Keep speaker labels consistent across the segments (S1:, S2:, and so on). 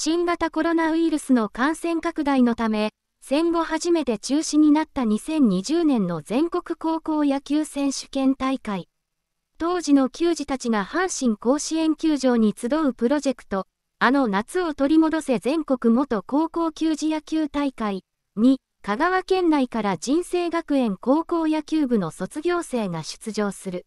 S1: 新型コロナウイルスの感染拡大のため、戦後初めて中止になった2020年の全国高校野球選手権大会。当時の球児たちが阪神甲子園球場に集うプロジェクト、あの夏を取り戻せ全国元高校球児野球大会に、香川県内から人生学園高校野球部の卒業生が出場する。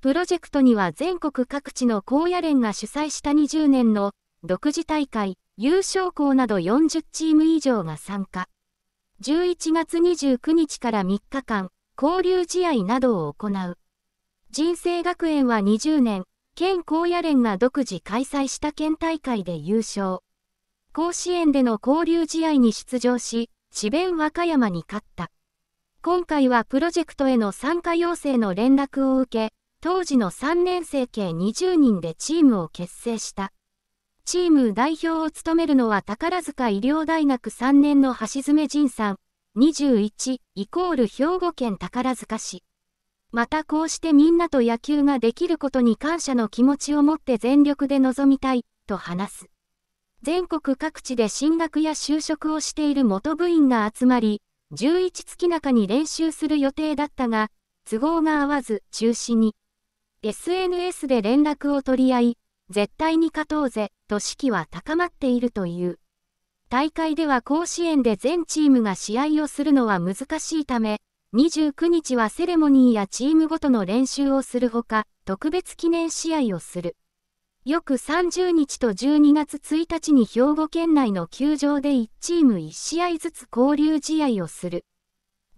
S1: プロジェクトには全国各地の高野連が主催した20年の独自大会、優勝校など40チーム以上が参加。11月29日から3日間、交流試合などを行う。人生学園は20年、県高野連が独自開催した県大会で優勝。甲子園での交流試合に出場し、智弁和歌山に勝った。今回はプロジェクトへの参加要請の連絡を受け、当時の3年生計20人でチームを結成した。チーム代表を務めるのは宝塚医療大学3年の橋爪仁さん、21、イコール兵庫県宝塚市。またこうしてみんなと野球ができることに感謝の気持ちを持って全力で臨みたい、と話す。全国各地で進学や就職をしている元部員が集まり、11月中に練習する予定だったが、都合が合わず中止に。SNS で連絡を取り合い、絶対に勝とうぜ、と士気は高まっているという。大会では甲子園で全チームが試合をするのは難しいため、29日はセレモニーやチームごとの練習をするほか、特別記念試合をする。翌30日と12月1日に兵庫県内の球場で1チーム1試合ずつ交流試合をする。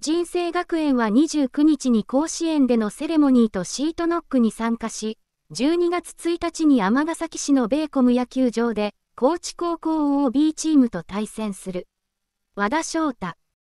S1: 人生学園は29日に甲子園でのセレモニーとシートノックに参加し、12月1日に尼崎市のベーコム野球場で、高知高校 OB チームと対戦する。和田翔太